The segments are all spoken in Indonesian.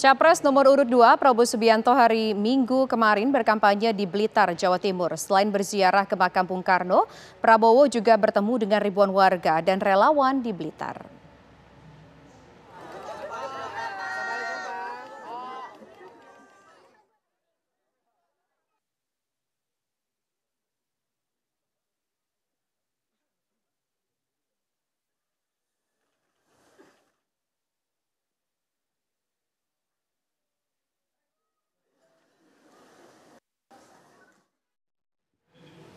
Capres nomor urut 2 Prabowo Subianto hari Minggu kemarin berkampanye di Blitar, Jawa Timur. Selain berziarah ke makam Bung Karno, Prabowo juga bertemu dengan ribuan warga dan relawan di Blitar.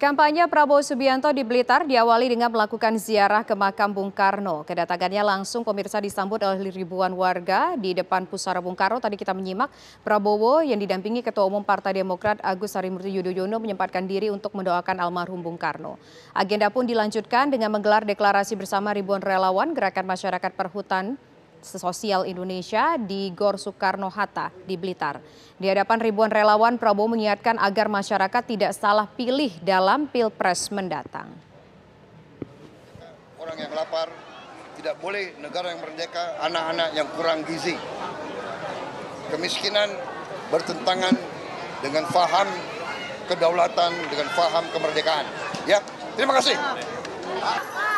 Kampanye Prabowo Subianto di Blitar diawali dengan melakukan ziarah ke makam Bung Karno. Kedatangannya langsung pemirsa disambut oleh ribuan warga di depan pusara Bung Karno. Tadi kita menyimak Prabowo yang didampingi Ketua Umum Partai Demokrat Agus Harimurti Yudhoyono menyempatkan diri untuk mendoakan almarhum Bung Karno. Agenda pun dilanjutkan dengan menggelar deklarasi bersama ribuan relawan Gerakan Masyarakat Perhutan Sosial Indonesia di Gor Soekarno-Hatta di Blitar. Di hadapan ribuan relawan, Prabowo mengingatkan agar masyarakat tidak salah pilih dalam Pilpres mendatang. Orang yang lapar, tidak boleh negara yang merdeka, anak-anak yang kurang gizi. Kemiskinan bertentangan dengan faham kedaulatan, dengan faham kemerdekaan. Ya, terima kasih.